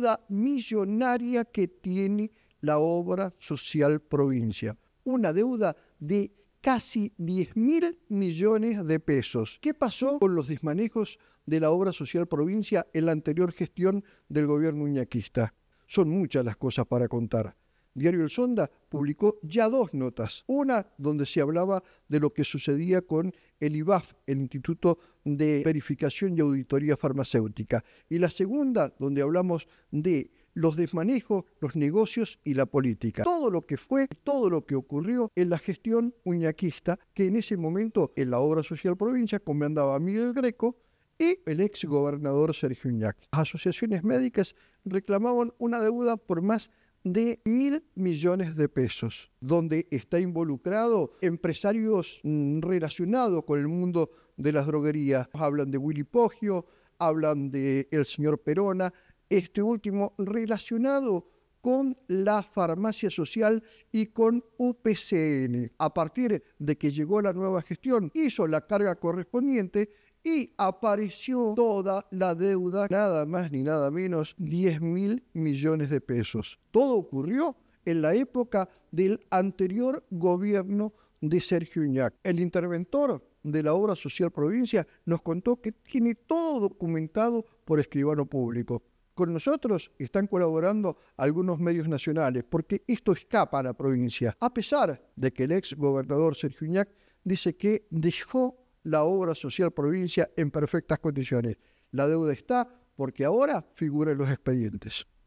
deuda millonaria que tiene la obra social provincia. Una deuda de casi 10 mil millones de pesos. ¿Qué pasó con los desmanejos de la obra social provincia en la anterior gestión del gobierno uñaquista? Son muchas las cosas para contar. Diario El Sonda publicó ya dos notas. Una donde se hablaba de lo que sucedía con el IBAF, el Instituto de Verificación y Auditoría Farmacéutica. Y la segunda donde hablamos de los desmanejos, los negocios y la política. Todo lo que fue, todo lo que ocurrió en la gestión uñaquista, que en ese momento en la obra social provincia comandaba Miguel Greco, y el ex gobernador Sergio Uñac. Las asociaciones médicas reclamaban una deuda por más de mil millones de pesos, donde está involucrado empresarios mm, relacionados con el mundo de las droguerías. Hablan de Willy Poggio, hablan de el señor Perona, este último relacionado con la farmacia social y con UPCN. A partir de que llegó la nueva gestión, hizo la carga correspondiente y apareció toda la deuda, nada más ni nada menos, 10 mil millones de pesos. Todo ocurrió en la época del anterior gobierno de Sergio Uñac. El interventor de la obra social provincia nos contó que tiene todo documentado por escribano público. Con nosotros están colaborando algunos medios nacionales porque esto escapa a la provincia, a pesar de que el ex gobernador Sergio Uñac dice que dejó la obra social provincia en perfectas condiciones. La deuda está porque ahora figuran los expedientes.